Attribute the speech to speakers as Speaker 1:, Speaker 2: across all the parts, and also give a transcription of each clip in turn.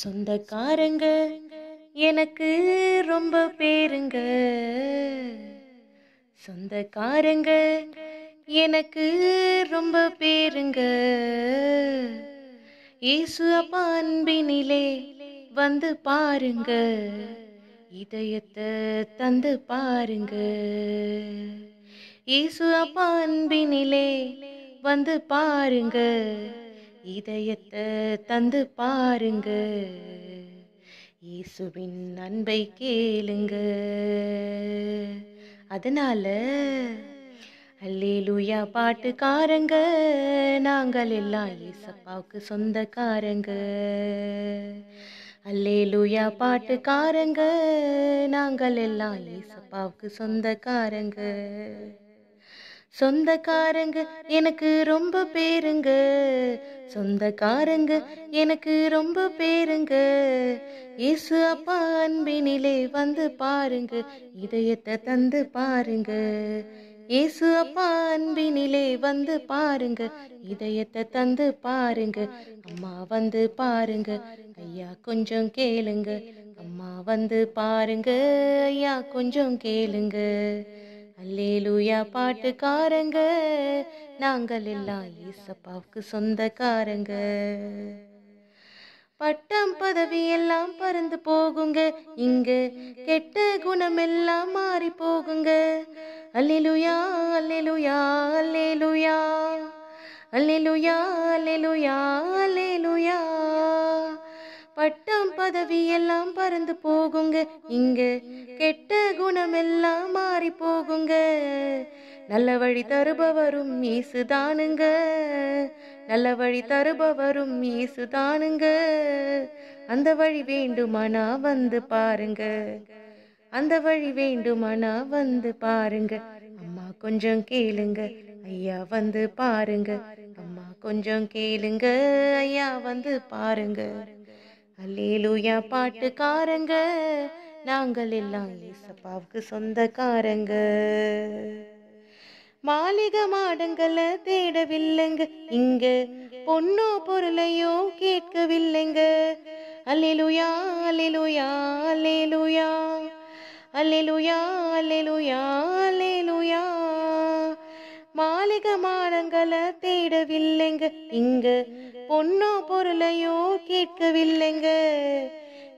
Speaker 1: சொந்தக்காரங்க எனக்கு ரொம்ப பேருங்க சொந்தக்காரங்க எனக்கு ரொம்ப பேருங்க இயேசு அப்பா அன்பினிலே வந்து பாருங்க இதயத்தை தந்து பாருங்க இயேசு அப்பா அன்பினிலே வந்து பாருங்க இதயத்தை தந்து பாருங்க இயேசுவின் அன்பை கேளுங்க அதனால அல்லேலூயா பாட்டுக்காரங்க நாங்கள் எல்லாம் ஏசப்பாவுக்கு சொந்தக்காரங்க அல்லேலூயா பாட்டுக்காரங்க நாங்கள் எல்லாம் ஏசப்பாவுக்கு சொந்தக்காரங்க சொந்தக்காரங்க எனக்கு ரொம்ப பேருங்க சொந்தக்காரங்க எனக்கு ரொம்ப பேருங்க இசு அப்பா அன்பினிலே வந்து பாருங்க இதயத்தை தந்து பாருங்க இயேசு அப்பா அன்பினிலே வந்து பாருங்க இதயத்தை தந்து பாருங்க அம்மா வந்து பாருங்க ஐயா கொஞ்சம் கேளுங்க அம்மா வந்து பாருங்க ஐயா கொஞ்சம் கேளுங்க அல்லேலூயா பாட்டுக்காரங்க நாங்கள் எல்லாம் ஈசப்பாவுக்கு சொந்தக்காரங்க பட்டம் பதவி எல்லாம் பறந்து போகுங்க இங்க கெட்ட குணம் எல்லாம் மாறி போகுங்க அல்லேலுயா அல்லேலுயா அல்லேலுயா அல்லேலுயா அல்லேலுயா பட்டாம் பதவி எல்லாம் பறந்து போகுங்க இங்க கெட்ட குணம் எல்லாம் மாறி போகுங்க நல்ல வழி தருபவரும் தானுங்க நல்ல வழி தருபவரும் தானுங்க அந்த வழி வேண்டுமானா வந்து பாருங்க அந்த வழி வேண்டுமானா வந்து பாருங்க அம்மா கொஞ்சம் கேளுங்க ஐயா வந்து பாருங்க அம்மா கொஞ்சம் கேளுங்க ஐயா வந்து பாருங்க அல்லேலூயா பாட்டுக்காரங்க நாங்கள் எல்லாம் ஏசப்பாவுக்கு சொந்தக்காரங்க மாளிக மாடங்களை தேடவில்லைங்க இங்க பொண்ணோ பொருளையோ கேட்கவில்லைங்க அல்லேலூயா அல்லேலூயா அல்லேலூயா அல்லேலூயா அல்லேலூயா அல்லேலூயா மாளிக மாடங்களை தேடவில்லைங்க இங்க பொண்ணும் பொருளையும் கேட்கவில்லைங்க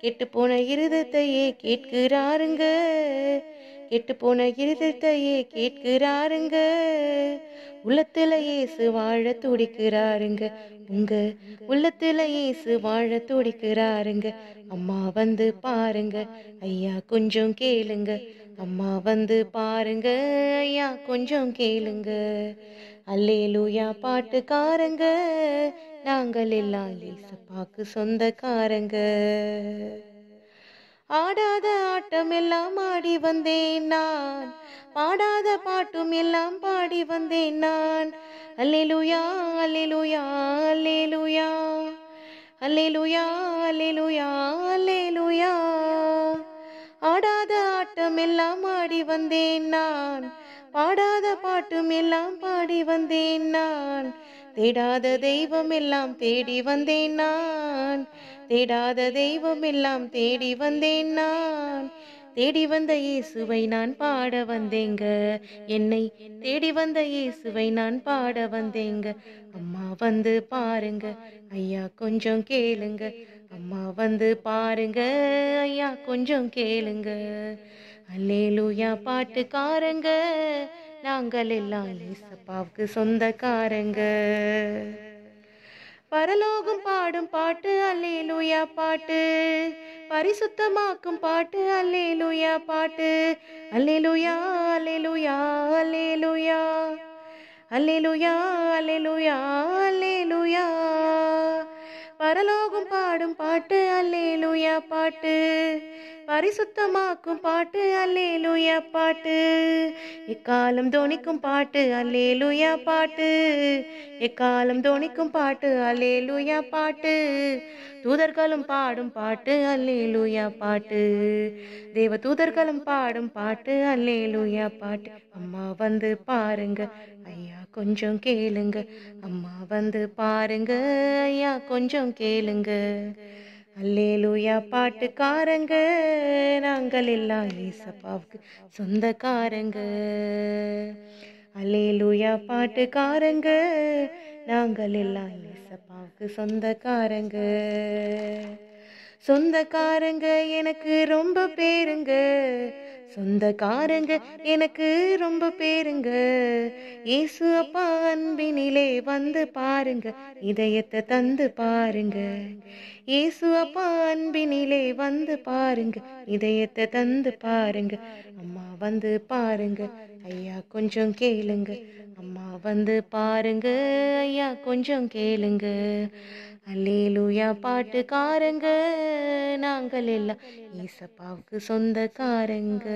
Speaker 1: கெட்டு போன இருதத்தையே கேட்கிறாருங்க கெட்டு போன இருதத்தையே கேட்கிறாருங்க உள்ளத்துல ஏசு வாழ துடிக்கிறாருங்க உங்க உள்ளத்துல ஏசு வாழ துடிக்கிறாருங்க அம்மா வந்து பாருங்க ஐயா கொஞ்சம் கேளுங்க அம்மா வந்து பாருங்க ஐயா கொஞ்சம் கேளுங்க அல்லேலூயா பாட்டுக்காரங்க நாங்கள் எல்லாம் ஏசப்பாக்கு சொந்தக்காரங்க ஆடாத ஆட்டம் எல்லாம் ஆடி வந்தேன் நான் பாடாத பாட்டும் எல்லாம் பாடி வந்தேன் நான் அல்லேலுயா அல்லேலுயா அல்லேலுயா அல்லேலுயா அல்லேலுயா அல்லேலுயா ஆடாத ஆட்டம் எல்லாம் ஆடி வந்தேன் நான் பாடாத பாட்டும் எல்லாம் பாடி வந்தேன் நான் தேடாத தெய்வம் எல்லாம் தேடி வந்தேன் நான் தேடாத தெய்வம் எல்லாம் தேடி வந்தேன் நான் தேடி வந்த இயேசுவை நான் பாட வந்தேங்க என்னை தேடி வந்த இயேசுவை நான் பாட வந்தேங்க அம்மா வந்து பாருங்க ஐயா கொஞ்சம் கேளுங்க அம்மா வந்து பாருங்க ஐயா கொஞ்சம் கேளுங்க அல்லேலூயா பாட்டுக்காரங்க நாங்கள் எல்லாம் ஈசப்பாவுக்கு சொந்தக்காரங்க பரலோகம் பாடும் பாட்டு அல்லேலூயா பாட்டு பரிசுத்தமாக்கும் பாட்டு அல்லேலூயா பாட்டு அல்லேலூயா அல்லேலூயா அல்லேலூயா அல்லேலூயா அல்லேலூயா அல்லேலூயா பரலோகம் பாடும் பாட்டு அல்லேலூயா பாட்டு பரிசுத்தமாக்கும் பாட்டு அல்லேலுயா பாட்டு எக்காலம் தோணிக்கும் பாட்டு அல்லேலுயா பாட்டு எக்காலம் தோணிக்கும் பாட்டு அல்லேலுயா பாட்டு தூதர்களும் பாடும் பாட்டு அல்லேலுயா பாட்டு தேவ தூதர்களும் பாடும் பாட்டு அல்லேலுயா பாட்டு அம்மா வந்து பாருங்க ஐயா கொஞ்சம் கேளுங்க அம்மா வந்து பாருங்க ஐயா கொஞ்சம் கேளுங்க அல்லேலூயா பாட்டுக்காரங்க நாங்கள் எல்லாம் ஈசப்பாவுக்கு சொந்தக்காரங்க அல்லேலூயா பாட்டுக்காரங்க நாங்கள் எல்லாம் ஈசப்பாவுக்கு சொந்தக்காரங்க சொந்தக்காரங்க எனக்கு ரொம்ப பேருங்க சொந்தக்காரங்க எனக்கு ரொம்ப பேருங்க இயேசு அப்பா அன்பினிலே வந்து பாருங்க இதயத்தை தந்து பாருங்க இயேசு அப்பா அன்பினிலே வந்து பாருங்க இதயத்தை தந்து பாருங்க அம்மா வந்து பாருங்க ஐயா கொஞ்சம் கேளுங்க அம்மா வந்து பாருங்க ஐயா கொஞ்சம் கேளுங்க அல்லேலூயா காரங்க நாங்கள் எல்லாம் ஈசப்பாவுக்கு சொந்தக்காரங்க